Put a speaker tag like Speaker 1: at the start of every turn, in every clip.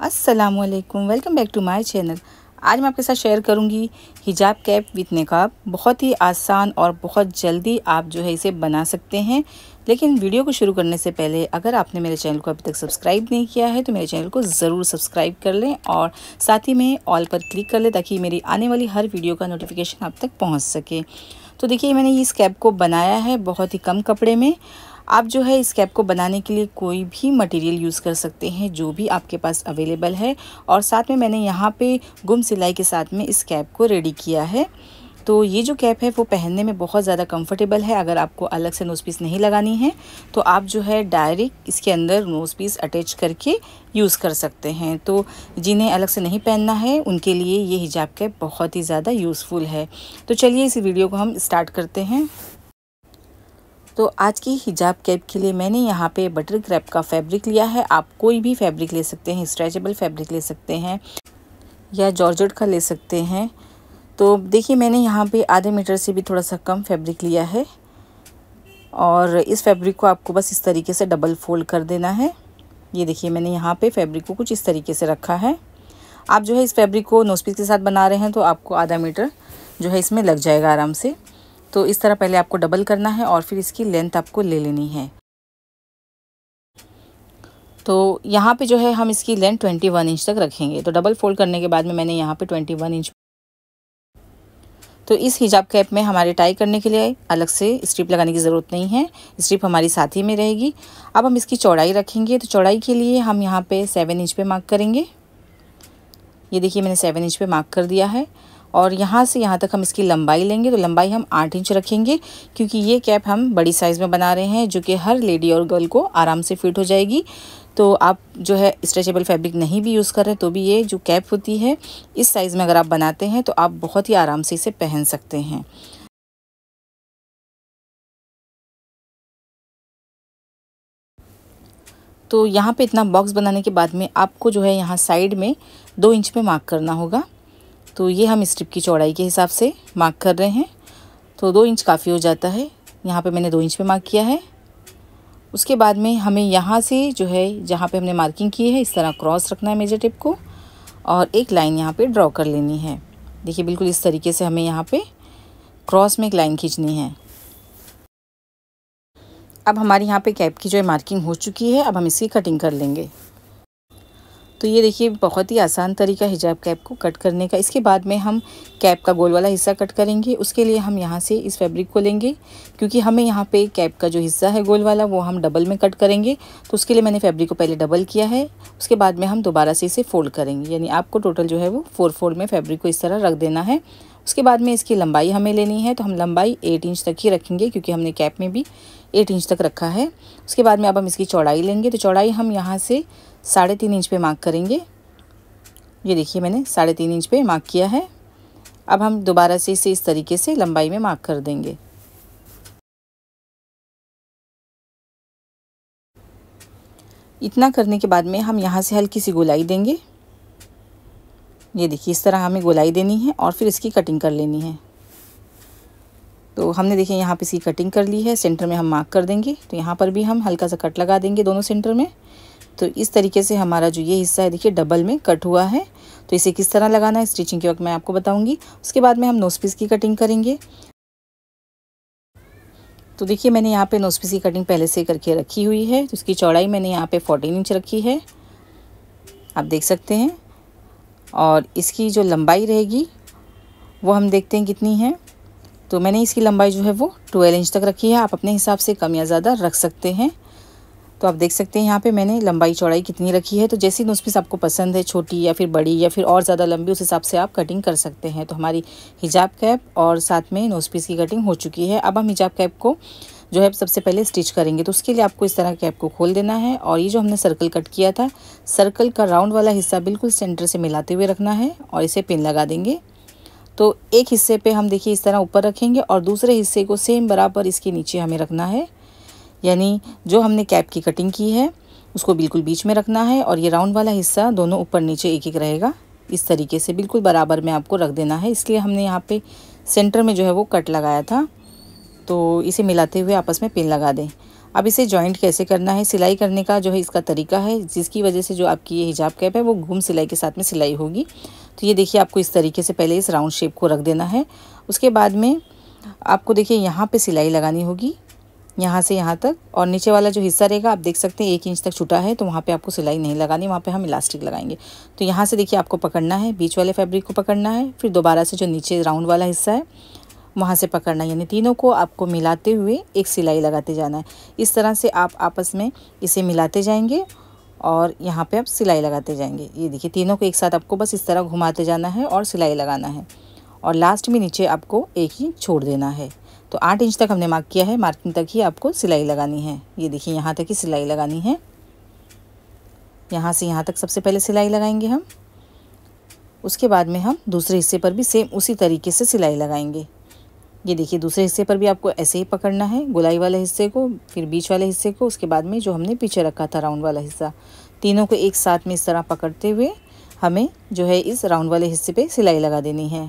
Speaker 1: अस्सलाम वालेकुम welcome back to my channel आज मैं आपके साथ शेयर करूंगी हिजाब कैप विथ नकाब बहुत ही आसान और बहुत जल्दी आप जो है इसे बना सकते हैं लेकिन वीडियो को शुरू करने से पहले अगर आपने मेरे चैनल को अभी तक सब्सक्राइब नहीं किया है तो मेरे चैनल को ज़रूर सब्सक्राइब कर लें और साथ ही में ऑल पर क्लिक कर लें ताकि मेरी आने वाली हर वीडियो का नोटिफिकेशन आप तक पहुँच सके तो देखिए मैंने इस कैप को बनाया है बहुत ही कम कपड़े में आप जो है इस कैप को बनाने के लिए कोई भी मटेरियल यूज़ कर सकते हैं जो भी आपके पास अवेलेबल है और साथ में मैंने यहाँ पे गुम सिलाई के साथ में इस कैप को रेडी किया है तो ये जो कैप है वो पहनने में बहुत ज़्यादा कंफर्टेबल है अगर आपको अलग से नोज़ पीस नहीं लगानी है तो आप जो है डायरेक्ट इसके अंदर नोज़ पीस अटैच करके यूज़ कर सकते हैं तो जिन्हें अलग से नहीं पहनना है उनके लिए ये हिजाब कैप बहुत ही ज़्यादा यूज़फुल है तो चलिए इस वीडियो को हम स्टार्ट करते हैं तो आज की हिजाब कैप के लिए मैंने यहाँ पे बटर क्रैप का फैब्रिक लिया है आप कोई भी फैब्रिक ले सकते हैं स्ट्रेचेबल फैब्रिक ले सकते हैं या जॉर्जट का ले सकते हैं तो देखिए मैंने यहाँ पे आधे मीटर से भी थोड़ा सा कम फैब्रिक लिया है और इस फैब्रिक को आपको बस इस तरीके से डबल फोल्ड कर देना है ये देखिए मैंने यहाँ पर फैब्रिक को कुछ इस तरीके से रखा है आप जो है इस फैब्रिक को नोसपीस के साथ बना रहे हैं तो आपको आधा मीटर जो है इसमें लग जाएगा आराम से तो इस तरह पहले आपको डबल करना है और फिर इसकी लेंथ आपको ले लेनी है तो यहाँ पे जो है हम इसकी लेंथ ट्वेंटी वन इंच तक रखेंगे तो डबल फोल्ड करने के बाद में मैंने यहाँ पे वन इंच तो इस हिजाब कैप में हमारे टाई करने के लिए अलग से स्ट्रिप लगाने की ज़रूरत नहीं है स्ट्रिप हमारी साथ ही में रहेगी अब हम इसकी चौड़ाई रखेंगे तो चौड़ाई के लिए हम यहाँ पर सेवन इंच पे मार्क करेंगे ये देखिए मैंने सेवन इंच पर मार्क कर दिया है और यहाँ से यहाँ तक हम इसकी लंबाई लेंगे तो लंबाई हम आठ इंच रखेंगे क्योंकि ये कैप हम बड़ी साइज़ में बना रहे हैं जो कि हर लेडी और गर्ल को आराम से फिट हो जाएगी तो आप जो है स्ट्रेचेबल फैब्रिक नहीं भी यूज़ कर रहे तो भी ये जो कैप होती है इस साइज़ में अगर आप बनाते हैं तो आप बहुत ही आराम से इसे पहन सकते हैं तो यहाँ पे इतना बॉक्स बनाने के बाद में आपको जो है यहाँ साइड में दो इंच पे मार्क करना होगा तो ये हम स्ट्रिप की चौड़ाई के हिसाब से मार्क कर रहे हैं तो दो इंच काफ़ी हो जाता है यहाँ पे मैंने दो इंच पे मार्क किया है उसके बाद में हमें यहाँ से जो है जहाँ पे हमने मार्किंग की है इस तरह क्रॉस रखना है मेजर टिप को और एक लाइन यहाँ पे ड्रॉ कर लेनी है देखिए बिल्कुल इस तरीके से हमें यहाँ पे क्रॉस में एक लाइन खींचनी है अब हमारे यहाँ पे कैप की जो है मार्किंग हो चुकी है अब हम इसकी कटिंग कर लेंगे तो ये देखिए बहुत ही आसान तरीका हिजाब कैप को कट करने का इसके बाद में हम कैप का गोल वाला हिस्सा कट करेंगे उसके लिए हम यहाँ से इस फैब्रिक को लेंगे क्योंकि हमें यहाँ पे कैप का जो हिस्सा है गोल वाला वो हम डबल में कट करेंगे तो उसके लिए मैंने फैब्रिक को पहले डबल किया है उसके बाद में हम दोबारा से इसे फोल्ड करेंगे यानी आपको टोटल जो है वो फोर फोल्ड में फैब्रिक को इस तरह रख देना है उसके बाद में इसकी लंबाई हमें लेनी है तो हम लंबाई एट इंच तक ही रखेंगे क्योंकि हमने कैप में भी एट इंच तक रखा है उसके बाद में अब हम इसकी चौड़ाई लेंगे तो चौड़ाई हम यहाँ से साढ़े तीन इंच पे मार्क करेंगे ये देखिए मैंने साढ़े तीन इंच पे मार्क किया है अब हम दोबारा से इसे इस तरीके से लंबाई में मार्क कर देंगे इतना करने के बाद में हम यहाँ से हल्की सी गोलाई देंगे ये देखिए इस तरह हमें गोलाई देनी है और फिर इसकी कटिंग कर लेनी है तो हमने देखिए यहाँ पे इसकी कटिंग कर ली है सेंटर में हम मार्क कर देंगे तो यहाँ पर भी हम हल्का सा कट लगा देंगे दोनों सेंटर में तो इस तरीके से हमारा जो ये हिस्सा है देखिए डबल में कट हुआ है तो इसे किस तरह लगाना है स्टिचिंग के वक्त मैं आपको बताऊँगी उसके बाद में हम नोस पीस की कटिंग करेंगे तो देखिए मैंने यहाँ पे नोस पीस की कटिंग पहले से करके रखी हुई है तो इसकी चौड़ाई मैंने यहाँ पे 14 इंच रखी है आप देख सकते हैं और इसकी जो लंबाई रहेगी वो हम देखते हैं कितनी है तो मैंने इसकी लंबाई जो है वो ट्वेल्व इंच तक रखी है आप अपने हिसाब से कम या ज़्यादा रख सकते हैं तो आप देख सकते हैं यहाँ पे मैंने लंबाई चौड़ाई कितनी रखी है तो जैसी नोज पीस आपको पसंद है छोटी या फिर बड़ी या फिर और ज़्यादा लंबी उस हिसाब से आप कटिंग कर सकते हैं तो हमारी हिजाब कैप और साथ में नोज पीस की कटिंग हो चुकी है अब हम हिजाब कैप को जो है सबसे पहले स्टिच करेंगे तो उसके लिए आपको इस तरह कैप को खोल देना है और ये जो हमने सर्कल कट किया था सर्कल का राउंड वाला हिस्सा बिल्कुल सेंटर से मिलाते हुए रखना है और इसे पिन लगा देंगे तो एक हिस्से पे हम देखिए इस तरह ऊपर रखेंगे और दूसरे हिस्से को सेम बराबर इसके नीचे हमें रखना है यानी जो हमने कैप की कटिंग की है उसको बिल्कुल बीच में रखना है और ये राउंड वाला हिस्सा दोनों ऊपर नीचे एक एक रहेगा इस तरीके से बिल्कुल बराबर में आपको रख देना है इसलिए हमने यहाँ पर सेंटर में जो है वो कट लगाया था तो इसे मिलाते हुए आपस में पिन लगा दें अब इसे जॉइंट कैसे करना है सिलाई करने का जो है इसका तरीका है जिसकी वजह से जो आपकी ये हिजाब कैप है वो घूम सिलाई के साथ में सिलाई होगी तो ये देखिए आपको इस तरीके से पहले इस राउंड शेप को रख देना है उसके बाद में आपको देखिए यहाँ पे सिलाई लगानी होगी यहाँ से यहाँ तक और नीचे वाला जो हिस्सा रहेगा आप देख सकते हैं एक इंच तक छुटा है तो वहाँ पे आपको सिलाई नहीं लगानी वहाँ पे हम इलास्टिक लगाएंगे तो यहाँ से देखिए आपको पकड़ना है बीच वाले फैब्रिक को पकड़ना है फिर दोबारा से जो नीचे राउंड वाला हिस्सा है वहाँ से पकड़ना यानी तीनों को आपको मिलाते हुए एक सिलाई लगाते जाना है इस तरह से आप आपस में इसे मिलाते जाएंगे और यहाँ पे आप सिलाई लगाते जाएंगे ये देखिए तीनों को एक साथ आपको बस इस तरह घुमाते जाना है और सिलाई लगाना है और लास्ट में नीचे आपको एक ही छोड़ देना है तो आठ इंच तक हमने मार्क किया है मार्किंग तक ही आपको सिलाई लगानी है ये देखिए यहाँ तक ही सिलाई लगानी है यहाँ से यहाँ तक सबसे पहले सिलाई लगाएंगे हम उसके बाद में हम दूसरे हिस्से पर भी सेम उसी तरीके से सिलाई लगाएंगे ये देखिए दूसरे हिस्से पर भी आपको ऐसे ही पकड़ना है गुलाई वाले हिस्से को फिर बीच वाले हिस्से को उसके बाद में जो हमने पीछे रखा था राउंड वाला हिस्सा तीनों को एक साथ में इस तरह पकड़ते हुए हमें जो है इस राउंड वाले हिस्से पे सिलाई लगा देनी है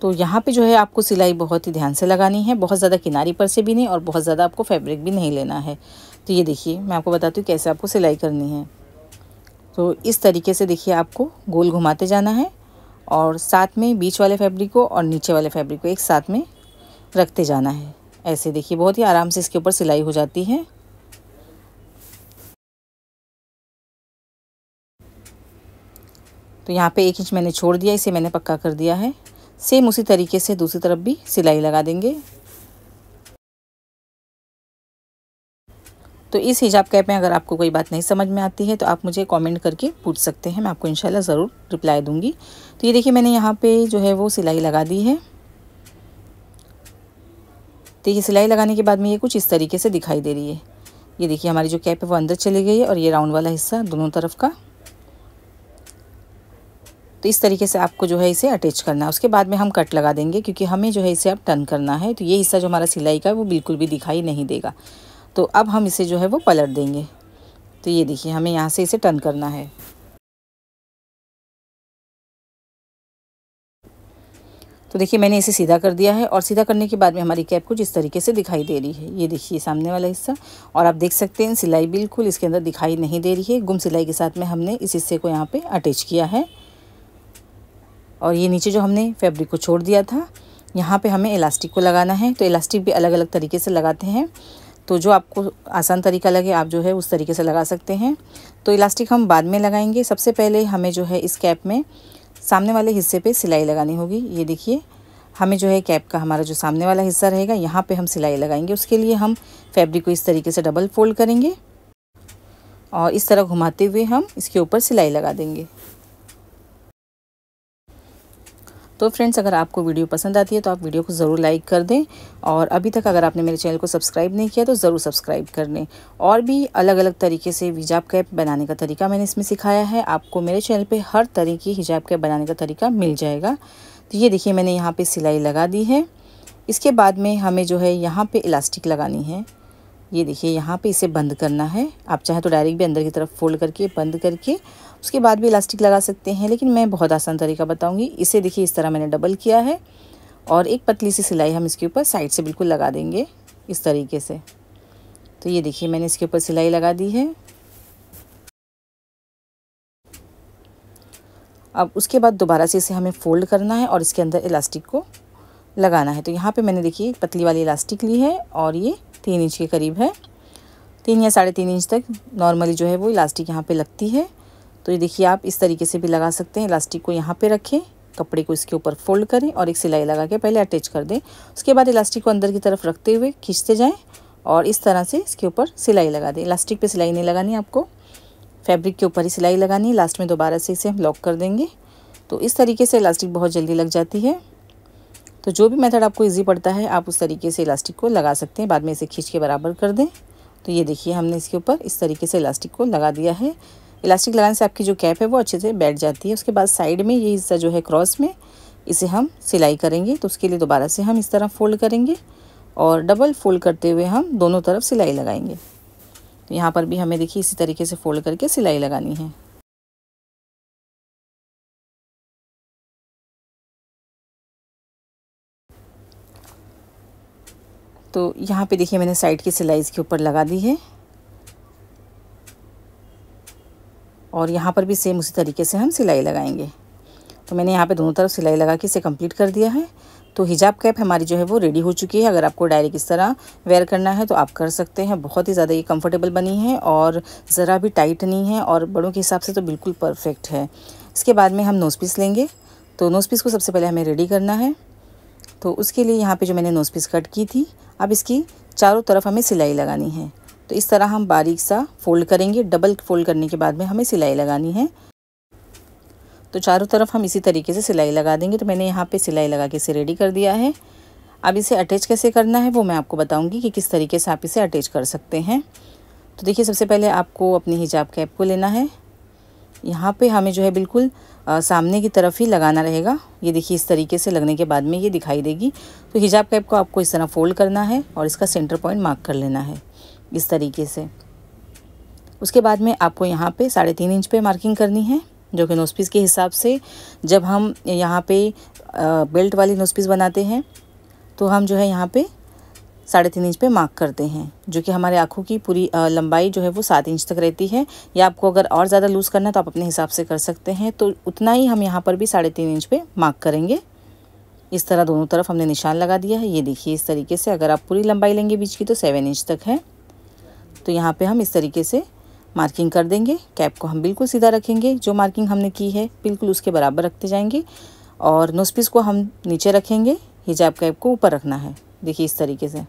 Speaker 1: तो यहाँ पे जो है आपको सिलाई बहुत ही ध्यान से लगानी है बहुत ज़्यादा किनारी पर से भी नहीं और बहुत ज़्यादा आपको फैब्रिक भी नहीं लेना है तो ये देखिए मैं आपको बताती हूँ कैसे आपको सिलाई करनी है तो इस तरीके से देखिए आपको गोल घुमाते जाना है और साथ में बीच वाले फैब्रिक को और नीचे वाले फैब्रिक को एक साथ में रखते जाना है ऐसे देखिए बहुत ही आराम से इसके ऊपर सिलाई हो जाती है तो यहाँ पे एक इंच मैंने छोड़ दिया इसे मैंने पक्का कर दिया है सेम उसी तरीके से दूसरी तरफ भी सिलाई लगा देंगे तो इस हिजाब कैप में अगर आपको कोई बात नहीं समझ में आती है तो आप मुझे कमेंट करके पूछ सकते हैं मैं आपको इंशाल्लाह ज़रूर रिप्लाई दूंगी तो ये देखिए मैंने यहाँ पे जो है वो सिलाई लगा दी है तो ये सिलाई लगाने के बाद में ये कुछ इस तरीके से दिखाई दे रही है ये देखिए हमारी जो कैप है वो अंदर चली गई है और ये राउंड वाला हिस्सा दोनों तरफ का तो इस तरीके से आपको जो है इसे अटैच करना है उसके बाद में हम कट लगा देंगे क्योंकि हमें जो है इसे अब टर्न करना है तो ये हिस्सा जो हमारा सिलाई का है वो बिल्कुल भी दिखाई नहीं देगा तो अब हम इसे जो है वो पलट देंगे तो ये देखिए हमें यहाँ से इसे टर्न करना है तो देखिए मैंने इसे सीधा कर दिया है और सीधा करने के बाद में हमारी कैप कुछ इस तरीके से दिखाई दे रही है ये देखिए सामने वाला हिस्सा और आप देख सकते हैं सिलाई बिल्कुल इसके अंदर दिखाई नहीं दे रही है गुम सिलाई के साथ में हमने इस हिस्से को यहाँ पे अटैच किया है और ये नीचे जो हमने फैब्रिक को छोड़ दिया था यहाँ पर हमें इलास्टिक को लगाना है तो इलास्टिक भी अलग अलग तरीके से लगाते हैं तो जो आपको आसान तरीका लगे आप जो है उस तरीके से लगा सकते हैं तो इलास्टिक हम बाद में लगाएंगे सबसे पहले हमें जो है इस कैप में सामने वाले हिस्से पे सिलाई लगानी होगी ये देखिए हमें जो है कैप का हमारा जो सामने वाला हिस्सा रहेगा यहाँ पे हम सिलाई लगाएंगे उसके लिए हम फैब्रिक को इस तरीके से डबल फोल्ड करेंगे और इस तरह घुमाते हुए हम इसके ऊपर सिलाई लगा देंगे तो फ्रेंड्स अगर आपको वीडियो पसंद आती है तो आप वीडियो को ज़रूर लाइक कर दें और अभी तक अगर आपने मेरे चैनल को सब्सक्राइब नहीं किया तो ज़रूर सब्सक्राइब कर लें और भी अलग अलग तरीके से हिजाब कैप बनाने का तरीका मैंने इसमें सिखाया है आपको मेरे चैनल पर हर तरह की हिजाब कैप बनाने का तरीका मिल जाएगा तो ये देखिए मैंने यहाँ पर सिलाई लगा दी है इसके बाद में हमें जो है यहाँ पर इलास्टिक लगानी है ये देखिए यहाँ पे इसे बंद करना है आप चाहे तो डायरेक्ट भी अंदर की तरफ फोल्ड करके बंद करके उसके बाद भी इलास्टिक लगा सकते हैं लेकिन मैं बहुत आसान तरीका बताऊँगी इसे देखिए इस तरह मैंने डबल किया है और एक पतली सी सिलाई हम इसके ऊपर साइड से बिल्कुल लगा देंगे इस तरीके से तो ये देखिए मैंने इसके ऊपर सिलाई लगा दी है अब उसके बाद दोबारा से इसे हमें फोल्ड करना है और इसके अंदर इलास्टिक को लगाना है तो यहाँ पे मैंने देखिए पतली वाली इलास्टिक ली है और ये तीन इंच के करीब है तीन या साढ़े तीन इंच तक नॉर्मली जो है वो इलास्टिक यहाँ पे लगती है तो ये देखिए आप इस तरीके से भी लगा सकते हैं इलास्टिक को यहाँ पे रखें कपड़े को इसके ऊपर फोल्ड करें और एक सिलाई लगा के पहले अटैच कर दें उसके बाद इलास्टिक को अंदर की तरफ रखते हुए खींचते जाएँ और इस तरह से इसके ऊपर सिलाई लगा दें इलास्टिक पर सिलाई नहीं लगानी आपको फैब्रिक के ऊपर ही सिलाई लगानी लास्ट में दोबारा से इसे हम लॉक कर देंगे तो इस तरीके से इलास्टिक बहुत जल्दी लग जाती है तो जो भी मेथड आपको इजी पड़ता है आप उस तरीके से इलास्टिक को लगा सकते हैं बाद में इसे खींच के बराबर कर दें तो ये देखिए हमने इसके ऊपर इस तरीके से इलास्टिक को लगा दिया है इलास्टिक लगाने से आपकी जो कैप है वो अच्छे से बैठ जाती है उसके बाद साइड में ये हिस्सा जो है क्रॉस में इसे हम सिलाई करेंगे तो उसके लिए दोबारा से हम इस तरह फोल्ड करेंगे और डबल फोल्ड करते हुए हम दोनों तरफ सिलाई लगाएंगे तो यहाँ पर भी हमें देखिए इसी तरीके से फोल्ड करके सिलाई लगानी है तो यहाँ पे देखिए मैंने साइड की सिलाई इसके ऊपर लगा दी है और यहाँ पर भी सेम उसी तरीके से हम सिलाई लगाएंगे तो मैंने यहाँ पे दोनों तरफ सिलाई लगा के इसे कंप्लीट कर दिया है तो हिजाब कैप हमारी जो है वो रेडी हो चुकी है अगर आपको डायरेक्ट इस तरह वेयर करना है तो आप कर सकते हैं बहुत ही ज़्यादा ये कंफर्टेबल बनी है और ज़रा भी टाइट नहीं है और बड़ों के हिसाब से तो बिल्कुल परफेक्ट है इसके बाद में हम नोज पीस लेंगे तो नोज पीस को सबसे पहले हमें रेडी करना है तो उसके लिए यहाँ पे जो मैंने नोज पीस कट की थी अब इसकी चारों तरफ हमें सिलाई लगानी है तो इस तरह हम बारीक सा फोल्ड करेंगे डबल फोल्ड करने के बाद में हमें सिलाई लगानी है तो चारों तरफ हम इसी तरीके से सिलाई लगा देंगे तो मैंने यहाँ पे सिलाई लगा के इसे रेडी कर दिया है अब इसे अटैच कैसे करना है वो मैं आपको बताऊँगी कि किस तरीके से आप इसे अटैच कर सकते हैं तो देखिए सबसे पहले आपको अपनी हिजाब कैप को लेना है यहाँ पर हमें जो है बिल्कुल आ, सामने की तरफ ही लगाना रहेगा ये देखिए इस तरीके से लगने के बाद में ये दिखाई देगी तो हिजाब कैप को आपको इस तरह फोल्ड करना है और इसका सेंटर पॉइंट मार्क कर लेना है इस तरीके से उसके बाद में आपको यहाँ पे साढ़े तीन इंच पे मार्किंग करनी है जो कि नोसपीस के हिसाब से जब हम यहाँ पे बेल्ट वाली नोसपीस बनाते हैं तो हम जो है यहाँ पे साढ़े तीन इंच पे मार्क करते हैं जो कि हमारे आँखों की पूरी लंबाई जो है वो सात इंच तक रहती है या आपको अगर और ज़्यादा लूज़ करना है तो आप अपने हिसाब से कर सकते हैं तो उतना ही हम यहाँ पर भी साढ़े तीन इंच पे मार्क करेंगे इस तरह दोनों तरफ हमने निशान लगा दिया है ये देखिए इस तरीके से अगर आप पूरी लंबाई लेंगे बीच की तो सेवन इंच तक है तो यहाँ पे हम इस तरीके से मार्किंग कर देंगे कैप को हम बिल्कुल सीधा रखेंगे जो मार्किंग हमने की है बिल्कुल उसके बराबर रखते जाएंगे और नोसपीस को हम नीचे रखेंगे हिजाब कैप को ऊपर रखना है देखिए इस तरीके से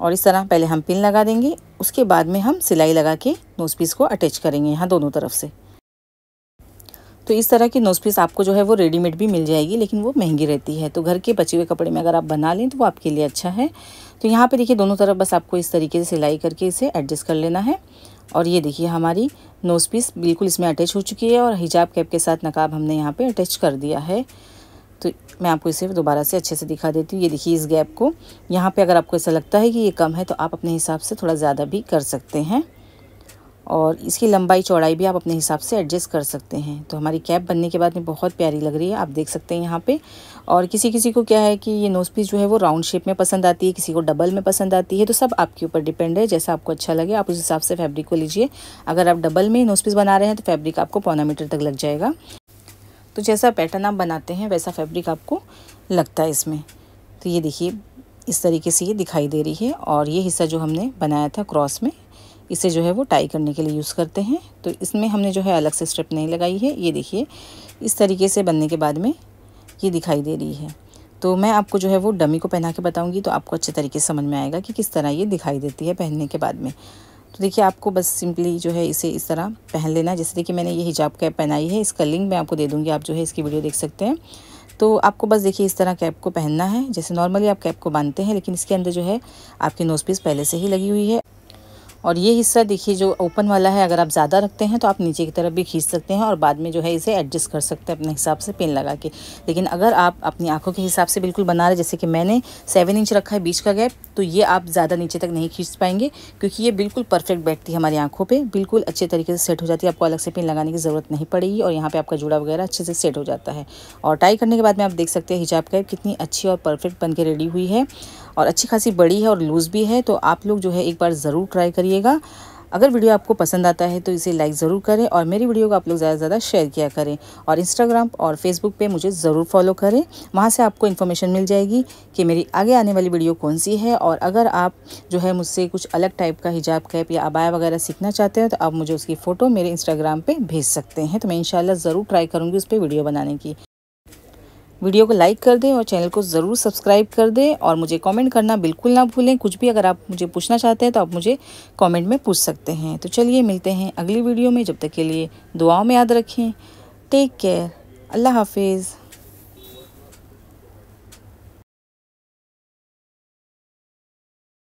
Speaker 1: और इस तरह पहले हम पिन लगा देंगे उसके बाद में हम सिलाई लगा के नोज पीस को अटैच करेंगे यहाँ दोनों तरफ से तो इस तरह की नोज पीस आपको जो है वो रेडीमेड भी मिल जाएगी लेकिन वो महंगी रहती है तो घर के बचे हुए कपड़े में अगर आप बना लें तो वो आपके लिए अच्छा है तो यहाँ पे देखिए दोनों तरफ बस आपको इस तरीके से सिलाई करके इसे एडजस्ट कर लेना है और ये देखिए हमारी नोज पीस बिल्कुल इसमें अटैच हो चुकी है और हिजाब कैप के साथ नकाब हमने यहाँ पे अटैच कर दिया है तो मैं आपको इसे दोबारा से अच्छे से दिखा देती हूँ ये देखिए इस गैप को यहाँ पर अगर आपको ऐसा लगता है कि ये कम है तो आप अपने हिसाब से थोड़ा ज़्यादा भी कर सकते हैं और इसकी लंबाई चौड़ाई भी आप अपने हिसाब से एडजस्ट कर सकते हैं तो हमारी कैप बनने के बाद में बहुत प्यारी लग रही है आप देख सकते हैं यहाँ पे और किसी किसी को क्या है कि ये नोज़ पीस जो है वो राउंड शेप में पसंद आती है किसी को डबल में पसंद आती है तो सब आपके ऊपर डिपेंड है जैसा आपको अच्छा लगे आप उस हिसाब से फैब्रिक को लीजिए अगर आप डबल में नोज़ पीस बना रहे हैं तो फैब्रिक आपको पौना मीटर तक लग जाएगा तो जैसा पैटर्न आप बनाते हैं वैसा फैब्रिक आपको लगता है इसमें तो ये देखिए इस तरीके से ये दिखाई दे रही है और ये हिस्सा जो हमने बनाया था क्रॉस में इसे जो है वो टाई करने के लिए यूज़ करते हैं तो इसमें हमने जो है अलग से स्ट्रिप नहीं लगाई है ये देखिए इस तरीके से बनने के बाद में ये दिखाई दे रही है तो मैं आपको जो है वो डमी को पहना के बताऊँगी तो आपको अच्छे तरीके से समझ में आएगा कि किस तरह ये दिखाई देती है पहनने के बाद में तो देखिए आपको बस सिंपली जो है इसे इस तरह पहन लेना जैसे देखिए मैंने ये हिजाब कैप पहनाई है इसका लिंक मैं आपको दे दूँगी आप जो है इसकी वीडियो देख सकते हैं तो आपको बस देखिए इस तरह कैप को पहनना है जैसे नॉर्मली आप कैप को बांधते हैं लेकिन इसके अंदर जो है आपकी नोज पीस पहले से ही लगी हुई है और ये हिस्सा देखिए जो ओपन वाला है अगर आप ज़्यादा रखते हैं तो आप नीचे की तरफ भी खींच सकते हैं और बाद में जो है इसे एडजस्ट कर सकते हैं अपने हिसाब से पेन लगा के लेकिन अगर आप अपनी आँखों के हिसाब से बिल्कुल बना रहे जैसे कि मैंने सेवन इंच रखा है बीच का गैप तो ये आप ज़्यादा नीचे तक नहीं खींच पाएंगे क्योंकि ये बिल्कुल परफेक्ट बैठती है हमारी आँखों पर बिल्कुल अच्छे तरीके से सेट हो जाती है आपको अलग से पेन लगाने की ज़रूरत नहीं पड़ेगी और यहाँ पर आपका जुड़ा वगैरह अच्छे से सेट हो जाता है और टाई करने के बाद में आप देख सकते हैं हिजाब गैप कितनी अच्छी और परफेक्ट बन के रेडी हुई है और अच्छी खासी बड़ी है और लूज़ भी है तो आप लोग जो है एक बार ज़रूर ट्राई करिए करिएगा अगर वीडियो आपको पसंद आता है तो इसे लाइक ज़रूर करें और मेरी वीडियो को आप लोग ज़्यादा से ज़्यादा शेयर किया करें और इंस्टाग्राम और फेसबुक पे मुझे ज़रूर फॉलो करें वहाँ से आपको इन्फॉर्मेशन मिल जाएगी कि मेरी आगे आने वाली वीडियो कौन सी है और अगर आप जो है मुझसे कुछ अलग टाइप का हिजाब कैप या अबाया वगैरह सीखना चाहते हैं तो आप मुझे उसकी फ़ोटो मेरे इंस्टाग्राम पर भेज सकते हैं तो मैं इन ज़रूर ट्राई करूँगी उस पर वीडियो बनाने की वीडियो को लाइक कर दें और चैनल को ज़रूर सब्सक्राइब कर दें और मुझे कमेंट करना बिल्कुल ना भूलें कुछ भी अगर आप मुझे पूछना चाहते हैं तो आप मुझे कमेंट में पूछ सकते हैं तो चलिए मिलते हैं अगली वीडियो में जब तक के लिए दुआओं में याद रखें टेक केयर अल्लाह हाफिज़